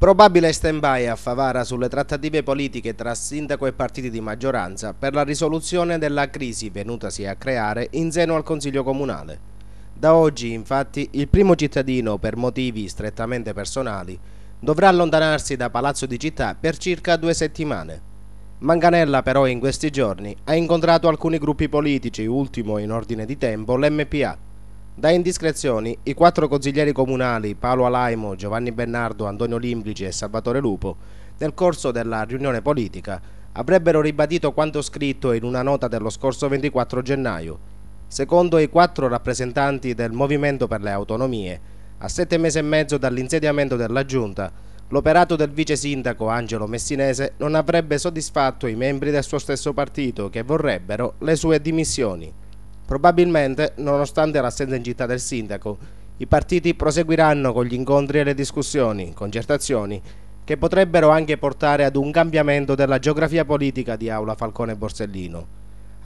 Probabile stand-by a Favara sulle trattative politiche tra sindaco e partiti di maggioranza per la risoluzione della crisi venutasi a creare in seno al Consiglio Comunale. Da oggi, infatti, il primo cittadino, per motivi strettamente personali, dovrà allontanarsi da Palazzo di Città per circa due settimane. Manganella però in questi giorni ha incontrato alcuni gruppi politici, ultimo in ordine di tempo l'MPA, da indiscrezioni, i quattro consiglieri comunali Paolo Alaimo, Giovanni Bernardo, Antonio Limplici e Salvatore Lupo, nel corso della riunione politica, avrebbero ribadito quanto scritto in una nota dello scorso 24 gennaio. Secondo i quattro rappresentanti del Movimento per le Autonomie, a sette mesi e mezzo dall'insediamento della Giunta, l'operato del vice sindaco Angelo Messinese non avrebbe soddisfatto i membri del suo stesso partito che vorrebbero le sue dimissioni. Probabilmente, nonostante l'assenza in città del sindaco, i partiti proseguiranno con gli incontri e le discussioni, concertazioni, che potrebbero anche portare ad un cambiamento della geografia politica di Aula Falcone Borsellino.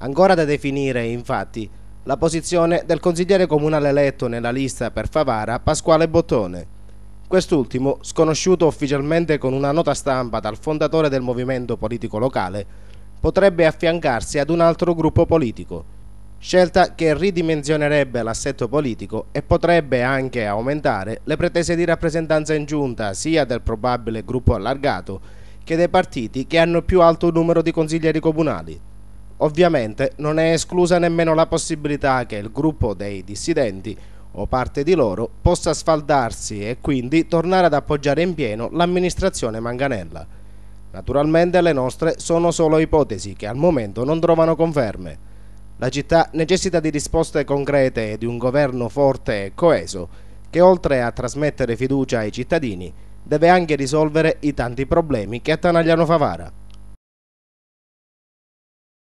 Ancora da definire, infatti, la posizione del consigliere comunale eletto nella lista per Favara Pasquale Bottone. Quest'ultimo, sconosciuto ufficialmente con una nota stampa dal fondatore del movimento politico locale, potrebbe affiancarsi ad un altro gruppo politico scelta che ridimensionerebbe l'assetto politico e potrebbe anche aumentare le pretese di rappresentanza in giunta sia del probabile gruppo allargato che dei partiti che hanno più alto numero di consiglieri comunali. Ovviamente non è esclusa nemmeno la possibilità che il gruppo dei dissidenti o parte di loro possa sfaldarsi e quindi tornare ad appoggiare in pieno l'amministrazione Manganella. Naturalmente le nostre sono solo ipotesi che al momento non trovano conferme. La città necessita di risposte concrete e di un governo forte e coeso, che oltre a trasmettere fiducia ai cittadini, deve anche risolvere i tanti problemi che attanagliano Favara.